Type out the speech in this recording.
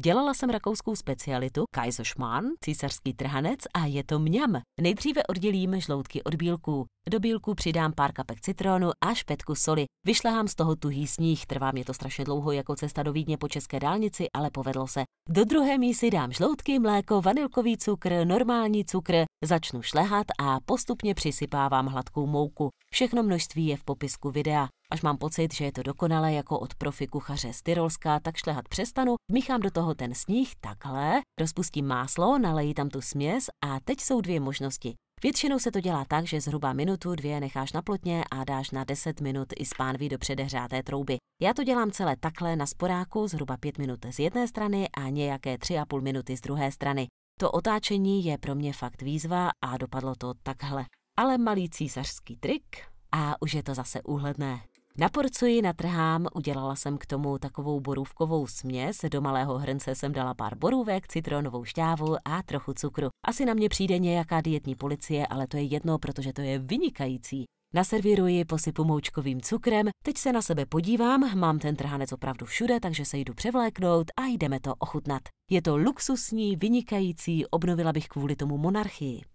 Dělala jsem rakouskou specialitu Kaiserschmarrn, císařský trhanec a je to mňam. Nejdříve oddělím žloutky od bílků. Do bílků přidám pár kapek citronu a špetku soli. Vyšlehám z toho tuhý sníh, trvá mě to strašně dlouho jako cesta do Vídně po české dálnici, ale povedlo se. Do druhé mísy dám žloutky, mléko, vanilkový cukr, normální cukr, Začnu šlehat a postupně přisypávám hladkou mouku. Všechno množství je v popisku videa. Až mám pocit, že je to dokonale jako od profi kuchaře z Tyrolska, tak šlehat přestanu, míchám do toho ten sníh takhle, rozpustím máslo, naleji tam tu směs a teď jsou dvě možnosti. Většinou se to dělá tak, že zhruba minutu, dvě necháš na plotně a dáš na 10 minut i spánví do předehřáté trouby. Já to dělám celé takhle na sporáku, zhruba 5 minut z jedné strany a nějaké 3,5 minuty z druhé strany. To otáčení je pro mě fakt výzva a dopadlo to takhle. Ale malý císařský trik a už je to zase úhledné. Na porcuji natrhám, udělala jsem k tomu takovou borůvkovou směs, do malého hrnce jsem dala pár borůvek, citronovou šťávu a trochu cukru. Asi na mě přijde nějaká dietní policie, ale to je jedno, protože to je vynikající. Naservíruji, posypu moučkovým cukrem, teď se na sebe podívám, mám ten trhanec opravdu všude, takže se jdu převléknout a jdeme to ochutnat. Je to luxusní, vynikající, obnovila bych kvůli tomu monarchii.